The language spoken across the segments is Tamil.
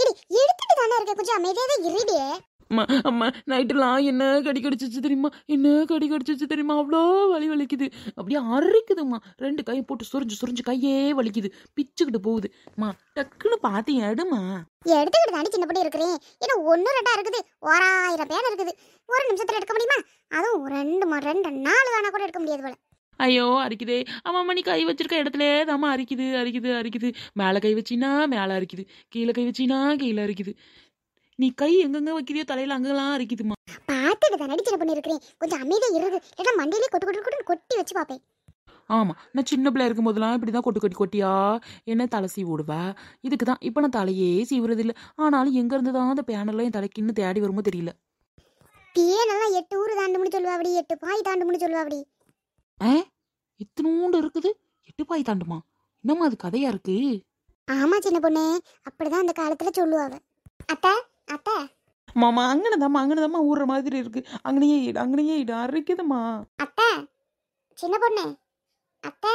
இடி எடுத்துட்டு தானே இருக்க கொஞ்சம் அமைதியாவே இருடியே அம்மா அம்மா நைட்டுலாம் என்ன கடி கடிச்சிச்சு தெரியுமா என்ன கடி கடிச்சிச்சு தெரியுமா அவ்வளோ வலி வலிக்குது அப்படியே அரிக்குதும்மா ரெண்டு கையை போட்டு சுரிஞ்சு சுரிஞ்சு கையே வலிக்குது பிச்சுக்கிட்டு போகுது அம்மா டக்குன்னு பார்த்து எடுமா எடுத்துக்கிட்டு தாண்டி சின்ன பண்ணி இருக்கிறேன் ஏன்னா ஒன்று ரெண்டா இருக்குது ஓராயிரம் பேர் இருக்குது ஒரு நிமிஷத்தில் எடுக்க முடியுமா அதுவும் ரெண்டு மா ரெண்டு நாலு வேணா கூட எடுக்க முடியாது போல ஐயோ அரிக்குதே அம்மா மணி கை வச்சிருக்க இடத்துல தாம்மா அரிக்குது அரிக்குது அரிக்குது மேலே கை வச்சினா மேலே அரிக்குது கீழே கை வச்சினா கீழே அரிக்குது நீ கை எங்கெங்க வைக்கிறியோ தலையில அங்கெல்லாம் அரிக்குதுமா பார்த்துட்டு தான் நடிச்சு பண்ணி இருக்கிறேன் கொஞ்சம் அமைதியா இருக்கு இல்லைன்னா மண்டையிலே கொட்டு கொட்டு கொட்டு கொட்டி வச்சு பார்ப்பேன் ஆமாம் நான் சின்ன பிள்ளை இருக்கும் போதெல்லாம் இப்படி தான் கொட்டு கொட்டி கொட்டியா என்ன தலை சீவோடுவா இதுக்கு தான் இப்போ நான் தலையே சீவுறது இல்லை ஆனாலும் எங்கேருந்து தான் அந்த பேனெல்லாம் என் தலைக்குன்னு தேடி வருமோ தெரியல பேனெல்லாம் எட்டு ஊர் தாண்டு முடிச்சு சொல்லுவா அப்படி எட்டு பாய் தாண்டு முடிச்சு சொல்லுவா அப்படி ஆ இத்தினூண்டு இருக்குது எட்டுப்பாய் தாண்டுமா என்னம்மா அது கதையா இருக்கு ஆமா சின்ன பொண்ணே அப்படிதான் அந்த காலத்துல சொல்லுவாங்க அத்த அத்த மாமா அங்கனதாம்மா அங்கனதாம்மா ஊற மாதிரி இருக்கு அங்கனையே இடு அங்கனையே இடு அரைக்குதுமா அத்த சின்ன பொண்ணு அத்த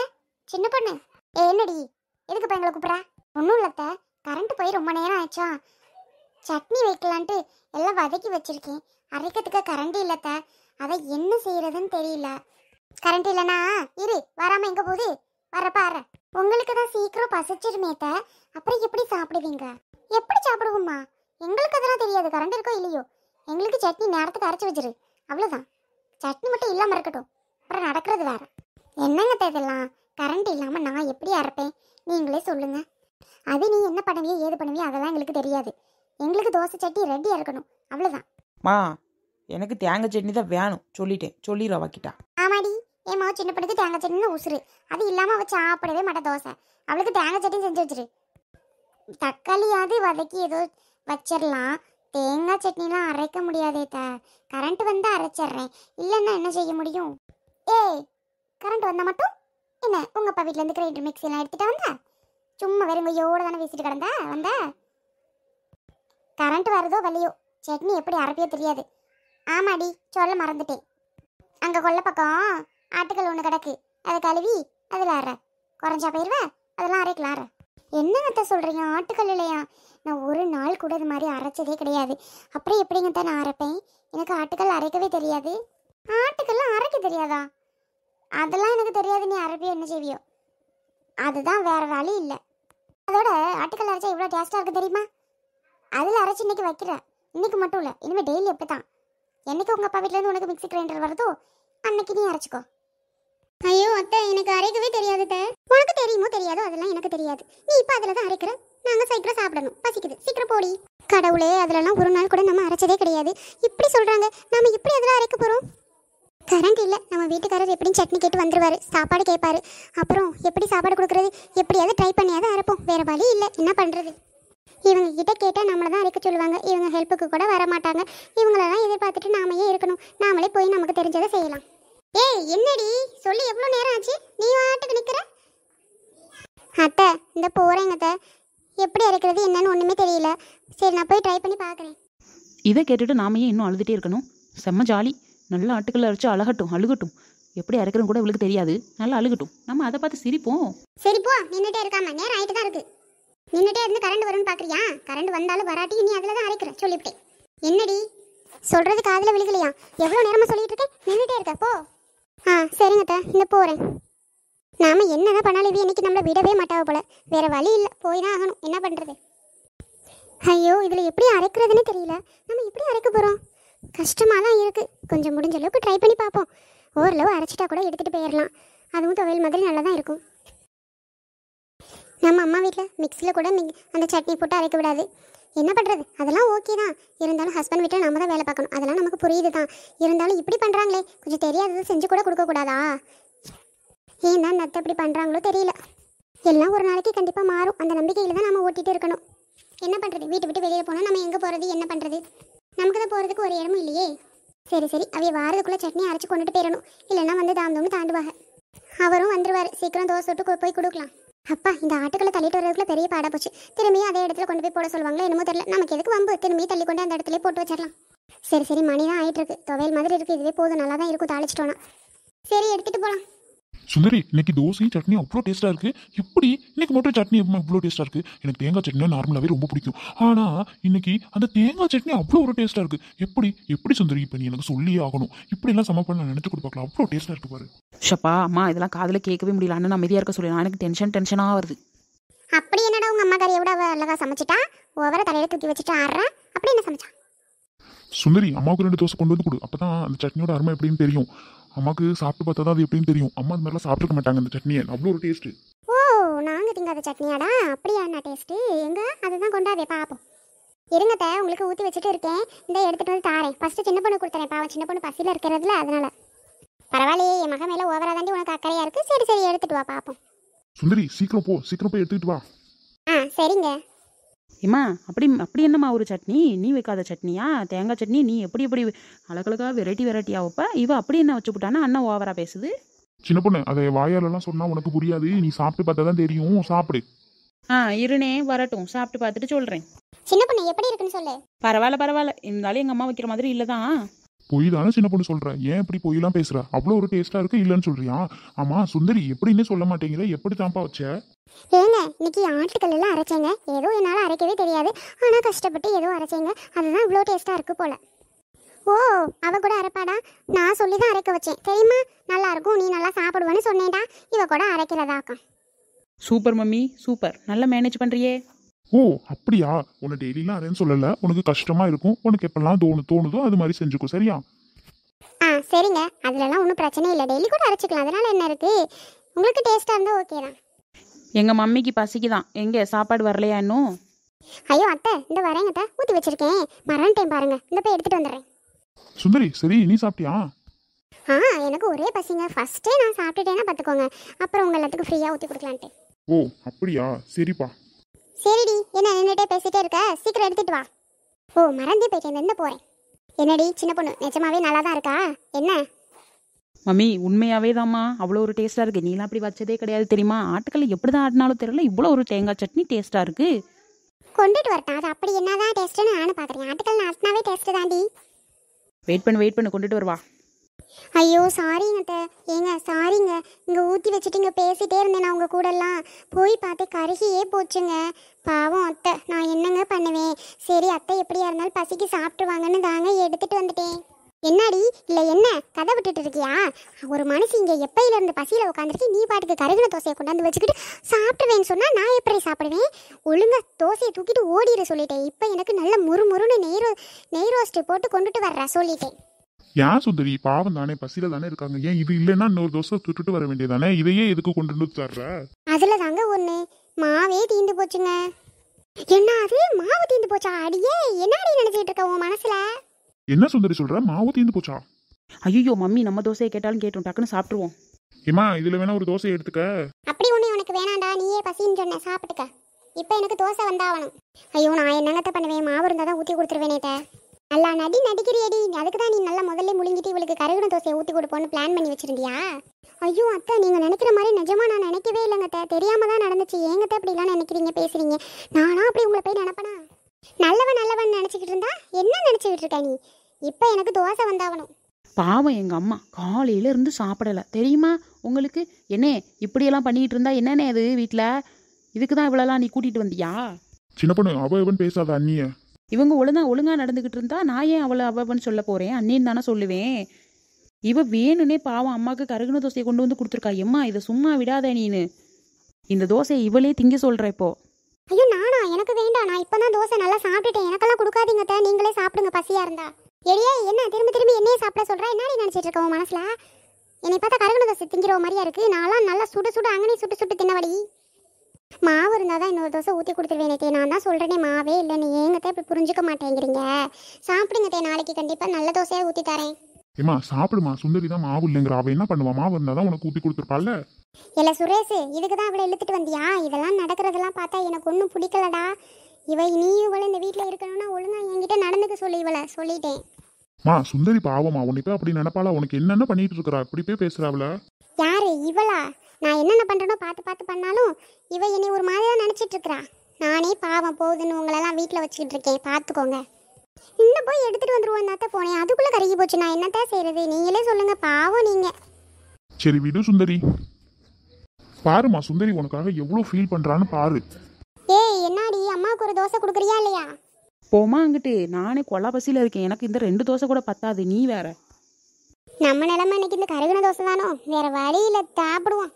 சின்ன பொண்ணு ஏ என்னடி எதுக்கு எங்களை கூப்பிடா ஒன்றும் இல்லத்த கரண்ட் போய் ரொம்ப நேரம் ஆச்சா சட்னி வைக்கலான்ட்டு எல்லாம் வதக்கி வச்சிருக்கேன் அரைக்கிறதுக்கு கரண்ட் இல்லத்த அதை என்ன செய்யறதுன்னு தெரியல கரண்ட் இல்லனா இரு வராம எங்க போகுது வர பாரு உங்களுக்கு தான் சீக்கிரம் பசிச்சிருமேத்த அப்புறம் எப்படி சாப்பிடுவீங்க எப்படி சாப்பிடுவோம்மா எங்களுக்கு அதெல்லாம் தெரியாது கரண்ட் இருக்கோ இல்லையோ எங்களுக்கு சட்னி நேரத்துக்கு அரைச்சி வச்சிரு அவ்வளோதான் சட்னி மட்டும் இல்லாமல் இருக்கட்டும் அப்புறம் நடக்கிறது வேற என்னங்க தேதெல்லாம் கரண்ட் இல்லாமல் நான் எப்படி அரைப்பேன் நீங்களே சொல்லுங்க அது நீ என்ன பண்ணுவியோ ஏது பண்ணுவியோ அதெல்லாம் எங்களுக்கு தெரியாது எங்களுக்கு தோசை சட்டி ரெடி இருக்கணும் அவ்வளோதான் மா எனக்கு தேங்காய் சட்னி தான் வேணும் சொல்லிட்டேன் சொல்லிடுவா வாக்கிட்டா என் மாவு சின்ன பொண்ணுக்கு தேங்காய் சட்னின்னு உசுறு அது இல்லாமல் அவள் சாப்பிடவே மாட்டேன் தோசை அவளுக்கு தேங்காய் சட்னி செஞ்சு வச்சிரு தக்காளியாவது வதக்கி ஏதோ வச்சிடலாம் தேங்காய் சட்னிலாம் அரைக்க முடியாதே த கரண்ட் வந்தால் அரைச்சிட்றேன் இல்லைன்னா என்ன செய்ய முடியும் ஏய் கரண்ட் வந்தால் மட்டும் என்ன உங்கள் அப்பா வீட்டிலேருந்து கிரைண்டர் மிக்சிலாம் எடுத்துகிட்டு வந்தா சும்மா வெறும் கையோடு தானே வீசிட்டு கிடந்தா வந்தா கரண்ட் வருதோ வலியோ சட்னி எப்படி அரைப்பியோ தெரியாது ஆமாடி சொல்ல மறந்துட்டேன் அங்கே கொல்ல பக்கம் ஆட்டுக்கள் ஒன்று கிடக்கு அதை கழுவி அதில் அற குறைஞ்சா போயிடுவேன் அதெல்லாம் அரைக்கலாம் அற என்ன அத்தை சொல்கிறீங்க ஆட்டுக்கல் இல்லையா நான் ஒரு நாள் கூட இது மாதிரி அரைச்சதே கிடையாது அப்புறம் எப்படிங்க தான் நான் அரைப்பேன் எனக்கு ஆட்டுக்கல் அரைக்கவே தெரியாது ஆட்டுக்கல்லாம் அரைக்க தெரியாதா அதெல்லாம் எனக்கு தெரியாது நீ அரைப்பியோ என்ன செய்வியோ அதுதான் வேறு வழி இல்லை அதோட ஆட்டுக்கல் அரைச்சா இவ்வளோ டேஸ்ட்டாக இருக்குது தெரியுமா அதில் அரைச்சி இன்றைக்கி வைக்கிறேன் இன்னைக்கு மட்டும் இல்லை இனிமேல் டெய்லி எப்படி தான் என்றைக்கு உங்கள் அப்பா வீட்டிலேருந்து உனக்கு மிக்சி கிரைண்டர் வருதோ அன்னைக்கு நீ அரைச்சிக்கோ ஐயோ அத்தை எனக்கு அரைக்கவே தெரியாது உனக்கு தெரியுமோ தெரியாதோ அதெல்லாம் எனக்கு தெரியாது நீ இப்போ அதில் தான் அரைக்கிற நாங்கள் சீக்கிரம் சாப்பிடணும் பசிக்குது சீக்கிரம் போடி கடவுளே அதுலலாம் ஒரு நாள் கூட நம்ம அரைச்சதே கிடையாது இப்படி சொல்கிறாங்க நம்ம இப்படி அதில் அரைக்க போகிறோம் கரண்ட் இல்லை நம்ம வீட்டுக்காரர் எப்படியும் சட்னி கேட்டு வந்துருவாரு சாப்பாடு கேட்பாரு அப்புறம் எப்படி சாப்பாடு கொடுக்குறது எப்படியாவது ட்ரை பண்ணியாவது அரைப்போம் வேறு வழி இல்லை என்ன பண்ணுறது இவங்க கிட்ட கேட்டால் நம்மளை தான் அரைக்க சொல்லுவாங்க இவங்க ஹெல்ப்புக்கு கூட வர மாட்டாங்க இவங்களெல்லாம் எதிர்பார்த்துட்டு நாமையே இருக்கணும் நாமளே போய் நமக்கு தெரிஞ்சதை செய்யலாம் ஏய் என்னடி சொல்லி எவ்வளோ நேரம் ஆச்சு நீ வாட்டுக்கு நிற்கிற அத்தை இந்த போகிறேங்க அத்தை எப்படி இருக்கிறது என்னன்னு ஒன்றுமே தெரியல சரி நான் போய் ட்ரை பண்ணி பார்க்குறேன் இதை கேட்டுட்டு நாம இன்னும் அழுதுகிட்டே இருக்கணும் செம்ம ஜாலி நல்லா ஆட்டுக்கல்ல அரைச்சு அழகட்டும் அழுகட்டும் எப்படி அரைக்கிறோம் கூட இவளுக்கு தெரியாது நல்லா அழுகட்டும் நம்ம அதை பார்த்து சிரிப்போம் சரி நின்றுட்டே இருக்காம நேரம் ஆகிட்டு தான் இருக்கு நின்றுட்டே இருந்து கரண்ட் வரும்னு பார்க்குறியா கரண்ட் வந்தாலும் வராட்டி நீ அதில் தான் அரைக்கிற சொல்லிவிட்டேன் என்னடி சொல்றது காதில் விழுகலையா எவ்வளோ நேரமாக சொல்லிட்டு இருக்கேன் நின்றுட்டே இருக்க போ ஆ சரிங்க தா இந்த போகிறேன் நாம் என்னதான் பண்ணாலும் இது இன்றைக்கி நம்மளை விடவே மாட்டாவ போல வேறு வழி இல்லை போய் தான் ஆகணும் என்ன பண்ணுறது ஐயோ இதில் எப்படி அரைக்கிறதுன்னு தெரியல நம்ம எப்படி அரைக்க போகிறோம் கஷ்டமாக தான் இருக்குது கொஞ்சம் முடிஞ்ச அளவுக்கு ட்ரை பண்ணி பார்ப்போம் ஓரளவு அரைச்சிட்டா கூட எடுத்துகிட்டு போயிடலாம் அதுவும் துவையல் மாதிரி நல்லா தான் இருக்கும் நம்ம அம்மா வீட்டில் மிக்சியில் கூட அந்த சட்னி போட்டு அரைக்க விடாது என்ன பண்ணுறது அதெல்லாம் ஓகே தான் இருந்தாலும் ஹஸ்பண்ட் வீட்டில் நம்ம தான் வேலை பார்க்கணும் அதெல்லாம் நமக்கு புரியுது தான் இருந்தாலும் இப்படி பண்ணுறாங்களே கொஞ்சம் தெரியாதது செஞ்சு கூட கொடுக்கக்கூடாதா ஏன் தான் நத்தை இப்படி பண்ணுறாங்களோ தெரியல எல்லாம் ஒரு நாளைக்கு கண்டிப்பாக மாறும் அந்த நம்பிக்கையில் தான் நம்ம ஓட்டிகிட்டு இருக்கணும் என்ன பண்ணுறது வீட்டை விட்டு வெளியே போனால் நம்ம எங்கே போகிறது என்ன பண்ணுறது நமக்கு தான் போகிறதுக்கு ஒரு இடமும் இல்லையே சரி சரி அவைய வாரதுக்குள்ளே சட்னி அரைச்சி கொண்டுட்டு போயிடணும் இல்லைன்னா வந்து தாந்தோம்னு தாண்டுவாங்க அவரும் வந்துடுவார் சீக்கிரம் தோசை விட்டு போய் கொடுக்கலாம் அப்பா இந்த ஆட்டுக்களை தள்ளிட்டு வரதுக்குள்ள பெரிய பாடா போச்சு திரும்பி அதே இடத்துல கொண்டு போய் போட சொல்லுவாங்களோ என்னமோ தெரியல நமக்கு எதுக்கு வம்பு திரும்பி தள்ளி கொண்டு அந்த இடத்துல போட்டு வச்சிடலாம் சரி சரி மணி தான் ஆயிட்டு இருக்கு துவையல் மாதிரி இருக்கு இதுவே போதும் நல்லா தான் இருக்கும் தாளிச்சிட்டோன்னா சரி எடுத்துட்டு போகலாம் சுந்தரி இன்னைக்கு தோசையும் சட்னி அவ்வளோ டேஸ்ட்டாக இருக்குது எப்படி இன்னைக்கு மட்டும் சட்னி அவ்வளோ டேஸ்ட்டாக இருக்குது எனக்கு தேங்காய் சட்னி நார்மலாகவே ரொம்ப பிடிக்கும் ஆனால் இன்னைக்கு அந்த தேங்காய் சட்னி அவ்வளோ ஒரு டேஸ்ட்டாக இருக்குது எப்படி எப்படி சுந்தரி இப்போ நீ எனக்கு சொல்லியே ஆகணும் எல்லாம் சமப்பா நான் நினச்சி கொடுப்பாக்கலாம் அவ்வளோ டேஸ்ட்டாக இருக்கு பாரு ஷப்பா அம்மா இதெல்லாம் காதில் கேட்கவே முடியல நான் அமைதியாக இருக்க சொல்லி எனக்கு டென்ஷன் டென்ஷனாக வருது அப்படி என்னடா உங்க அம்மா கறி எவ்வளோ அழகா சமைச்சிட்டா ஓவர தலையில தூக்கி வச்சுட்டு ஆடுறேன் அப்படி என்ன சமைச்சா சுந்தரி அம்மாவுக்கு ரெண்டு தோசை கொண்டு வந்து கொடு அப்பதான் அந்த சட்னியோட அருமை எப்படின்னு தெரியும் அம்மாக்கு சாப்பிட்டு பார்த்தா தான் அது எப்படின்னு தெரியும் அம்மா அந்த மாதிரிலாம் சாப்பிட்டுக்க மாட்டாங்க அந்த சட்னியை அவ்வளோ ஒரு டேஸ்ட்டு ஓ நாங்கள் திங்காத சட்னியாடா அப்படியா என்ன டேஸ்ட்டு எங்க அதுதான் கொண்டாதே பார்ப்போம் இருங்கத்த உங்களுக்கு ஊற்றி வச்சுட்டு இருக்கேன் இந்த எடுத்துகிட்டு வந்து தாரேன் ஃபஸ்ட்டு சின்ன பொண்ணு கொடுத்துறேன் பாவம் சின்ன பொண்ணு பசியில் இருக்கிறதுல அதனால பரவாயில்லையே என் மகன் மேலே ஓவராக தாண்டி உனக்கு அக்கறையாக இருக்குது சரி சரி எடுத்துகிட்டு வா பார்ப்போம் சுந்தரி சீக்கிரம் போ சீக்கிரம் போய் எடுத்துக்கிட்டு வா ஆ சரிங்க ஏம்மா அப்படி அப்படி என்னம்மா ஒரு சட்னி நீ வைக்காத சட்னியா தேங்காய் சட்னி நீ எப்படி எப்படி அழகழகாக வெரைட்டி வெரைட்டி வைப்ப இவ அப்படி என்ன வச்சு விட்டானா அண்ணன் ஓவரா பேசுது சின்ன பொண்ணு அதை எல்லாம் சொன்னா உனக்கு புரியாது நீ சாப்பிட்டு பார்த்தா தான் தெரியும் சாப்பிடு ஆ இருனே வரட்டும் சாப்பிட்டு பார்த்துட்டு சொல்றேன் சின்ன பொண்ணு எப்படி இருக்குன்னு சொல்லு பரவாயில்ல பரவாயில்ல இருந்தாலும் எங்க அம்மா வைக்கிற மாதிரி இல்லதான் பொய் தானே சின்ன பொண்ணு சொல்ற ஏன் இப்படி பொய்லாம் பேசுற அவ்வளோ ஒரு டேஸ்டா இருக்கு இல்லைன்னு சொல்றியா ஆமா சுந்தரி எப்படின்னு சொல்ல மாட்டேங்கிற எப்படி தான்ப்பா வச்ச ஏங்க இன்னைக்கு ஆட்டுக்கல் எல்லாம் அரைச்சேங்க ஏதோ என்னால் அரைக்கவே தெரியாது ஆனால் கஷ்டப்பட்டு ஏதோ அரைச்சேங்க அதுதான் இவ்வளோ டேஸ்ட்டாக இருக்கு போல ஓ அவ கூட அரைப்பாடா நான் சொல்லி தான் அரைக்க வச்சேன் தெரியுமா நல்லா இருக்கும் நீ நல்லா சாப்பிடுவேன்னு சொன்னேன்டா இவ கூட அரைக்கிறதாக்கா சூப்பர் மம்மி சூப்பர் நல்லா மேனேஜ் பண்ணுறியே ஓ அப்படியா உன்னை டெய்லிலாம் அதேன்னு சொல்லல உனக்கு கஷ்டமா இருக்கும் உனக்கு எப்பெல்லாம் தோணு தோணுதோ அது மாதிரி செஞ்சுக்கும் சரியா ஆ சரிங்க அதுலலாம் ஒன்றும் பிரச்சனை இல்லை டெய்லி கூட அரைச்சிக்கலாம் அதனால என்ன இருக்கு உங்களுக்கு டேஸ்டா இருந்தா ஓகே தான் எங்க மம்மிக்கு பசிக்குதான் எங்க சாப்பாடு வரலையா இன்னும் ஐயோ அத்தை இந்த வரேன் அத்தை ஊத்தி வச்சிருக்கேன் டைம் பாருங்க இந்த போய் எடுத்துட்டு வந்துடுறேன் சுந்தரி சரி நீ சாப்பிட்டியா ஆ எனக்கு ஒரே பசிங்க ஃபர்ஸ்டே நான் சாப்பிட்டுட்டேன்னா பார்த்துக்கோங்க அப்புறம் உங்க எல்லாத்துக்கும் ஃப்ரீயாக ஊற்றி கொடுக்கலான்ட்டு ஓ அப்படியா சரிப்பா பேசிட்டே இருக்க சீக்கிரம் எடுத்துட்டு வா ஓ மறந்தே போயிட்டேன் வந்து போறேன் என்னடி சின்ன பொண்ணு நிஜமாவே நல்லா தான் இருக்கா என்ன மம்மி உண்மையாவே தாம்மா அவ்வளோ ஒரு டேஸ்ட்டாக இருக்குது நீலாம் அப்படி வச்சதே கிடையாது தெரியுமா ஆட்டுக்கல் எப்படி தான் ஆடினாலும் தெரியல இவ்வளோ ஒரு தேங்காய் சட்னி டேஸ்ட்டாக இருக்குது கொண்டுட்டு வரட்டா அது அப்படி தான் டேஸ்ட்டுன்னு நானும் பார்க்குறேன் ஆட்டுக்கல் ஆட்டினாவே டேஸ்ட்டு தாண்டி வெயிட் பண்ணு வெயிட் பண்ணு கொண்டுட்டு வருவா ஐயோ சாரிங்க அத்த ஏங்க சாரிங்க இங்கே ஊற்றி வச்சுட்டு இங்கே பேசிகிட்டே இருந்தேன் நான் உங்கள் கூடலாம் போய் பார்த்து கருகியே போச்சுங்க பாவம் அத்தை நான் என்னங்க பண்ணுவேன் சரி அத்தை எப்படியா இருந்தாலும் பசிக்கு சாப்பிட்ருவாங்கன்னு தாங்க எடுத்துகிட்டு வந்துட்டேன் என்னடி இல்லை என்ன கதை விட்டுட்டு இருக்கியா ஒரு மனுஷி இங்கே எப்பையிலேருந்து பசியில் உட்காந்துருக்கு நீ பாட்டுக்கு கருகின தோசையை கொண்டாந்து வச்சுக்கிட்டு சாப்பிடுவேன்னு சொன்னால் நான் எப்படி சாப்பிடுவேன் ஒழுங்காக தோசையை தூக்கிட்டு ஓடிட சொல்லிட்டேன் இப்போ எனக்கு நல்ல முறு நெய்ரோ நெய் நெய் ரோஸ்ட்டு போட்டு கொண்டுட்டு வர்ற சொல்லிட்டேன் ஏன் சுந்தரி பாவம் தானே பசியில தானே இருக்காங்க ஏன் இது இல்லைன்னா இன்னொரு தோசை சுட்டுட்டு வர வேண்டியதானே இதையே எதுக்கு கொண்டு வந்து தர்ற அதுல தாங்க ஒண்ணு மாவே தீந்து போச்சுங்க என்ன அது மாவு தீந்து போச்சா அடியே என்னடி நினைச்சிட்டு இருக்க உன் மனசுல என்ன சுந்தரி சொல்ற மாவு தீந்து போச்சா ஐயோ மம்மி நம்ம தோசையை கேட்டாலும் கேட்டோம் டக்குன்னு சாப்பிட்டுருவோம் ஏமா இதுல வேணா ஒரு தோசை எடுத்துக்க அப்படி ஒண்ணு உனக்கு வேணாம்டா நீயே பசின்னு சொன்ன சாப்பிட்டுக்க இப்போ எனக்கு தோசை வந்தாகணும் ஐயோ நான் என்னங்கத்த பண்ணுவேன் மாவு இருந்தால் தான் ஊற்றி கொடுத்துருவேனேட்ட நல்லா நடி நடிக்கிறியடி அதுக்கு தான் நீ நல்லா முதல்ல முழுங்கிட்டு இவளுக்கு கருகுண தோசையை ஊற்றி கொடுப்போன்னு பிளான் பண்ணி வச்சிருந்தியா ஐயோ அத்தை நீங்கள் நினைக்கிற மாதிரி நிஜமா நான் நினைக்கவே இல்லைங்கத்த தெரியாம தான் நடந்துச்சு எங்கத்த இப்படிலாம் நினைக்கிறீங்க பேசுறீங்க நானா அப்படி உங்களை போய் நினப்பனா நல்லவன் நல்லவன் நினச்சிக்கிட்டு இருந்தா என்ன நினச்சிக்கிட்டு இருக்க நீ இப்போ எனக்கு தோசை வந்தாகணும் பாவம் எங்கள் அம்மா காலையில இருந்து சாப்பிடலை தெரியுமா உங்களுக்கு என்ன இப்படியெல்லாம் பண்ணிட்டு இருந்தா என்னென்ன அது வீட்டில் இதுக்கு தான் இவ்வளோலாம் நீ கூட்டிகிட்டு வந்தியா சின்ன பொண்ணு அவன் பேசாத அண்ணியை இவங்க ஒழுங்கா ஒழுங்கா நடந்துகிட்டு இருந்தா நான் ஏன் அவளை அவன்னு சொல்ல போறேன் அண்ணேன்னு தானே சொல்லுவேன் இவ வேணுன்னே பாவம் அம்மாவுக்கு கருகுன தோசையை கொண்டு வந்து கொடுத்துருக்கா எம்மா இதை சும்மா விடாத நீனு இந்த தோசையை இவளே திங்க சொல்ற இப்போ ஐயோ நானா எனக்கு வேண்டாம் நான் இப்பதான் தோசை நல்லா சாப்பிட்டுட்டேன் எனக்கெல்லாம் கொடுக்காதீங்க தான் நீங்களே சாப்பிடுங்க பசியா இருந்தா எரியா என்ன திரும்ப திரும்பி என்னையே சாப்பிட சொல்றா என்ன நினைச்சிட்டு இருக்கோம் மனசுல என்னை பார்த்தா கருகுன தோசை திங்கிற மாதிரியா இருக்கு நான்லாம் நல்லா சுடு சுடு அங்கனே சுட்டு சுட்டு தின்னவடி மாவு இருந்தால் தான் இன்னொரு தோசை ஊற்றி கொடுத்துருவேனே நான் தான் சொல்கிறேனே மாவே இல்லை நீ ஏங்கத்தை இப்படி புரிஞ்சுக்க மாட்டேங்கிறீங்க சாப்பிடுங்க தே நாளைக்கு கண்டிப்பாக நல்ல தோசையாக ஊற்றி தரேன் ஏமா சாப்பிடுமா சுந்தரி தான் மாவு இல்லைங்கிற அவள் என்ன பண்ணுவா மாவு இருந்தால் தான் உனக்கு ஊற்றி கொடுத்துருப்பாள் இல்லை சுரேஷ் இதுக்கு தான் அவளை இழுத்துட்டு வந்தியா இதெல்லாம் நடக்கிறதெல்லாம் பார்த்தா எனக்கு ஒன்றும் பிடிக்கலடா இவை நீ இவளை இந்த வீட்டில் இருக்கணும்னா ஒழுங்கா என்கிட்ட நடந்துக்க சொல்லி இவளை சொல்லிட்டேன் மா சுந்தரி பாவமா உன்னை போய் அப்படி நினைப்பாளா உனக்கு என்னென்ன பண்ணிட்டு இருக்கிறா இப்படி போய் பேசுறாவல யாரு இவளா நான் என்னென்ன பண்ணுறனோ பார்த்து பார்த்து பண்ணாலும் இவ என்னை ஒரு மாதிரி தான் நானே பாவம் போகுதுன்னு உங்களெல்லாம் வீட்டில் வச்சுக்கிட்டு இருக்கேன் பார்த்துக்கோங்க இன்னும் போய் எடுத்துகிட்டு வந்துருவோம் தான் போனேன் அதுக்குள்ளே கருகி போச்சு நான் என்னத்தான் செய்கிறது நீங்களே சொல்லுங்கள் பாவம் நீங்கள் சரி விடு சுந்தரி பாருமா சுந்தரி உனக்காக எவ்வளோ ஃபீல் பண்ணுறான்னு பாரு ஏய் என்னாடி அம்மாவுக்கு ஒரு தோசை கொடுக்குறியா இல்லையா போமா அங்கிட்டு நானே கொலா பசியில் இருக்கேன் எனக்கு இந்த ரெண்டு தோசை கூட பத்தாது நீ வேற நம்ம நிலமை இன்னைக்கு இந்த கருகின தோசை தானோ வேற வழி இல்லை சாப்பிடுவோம்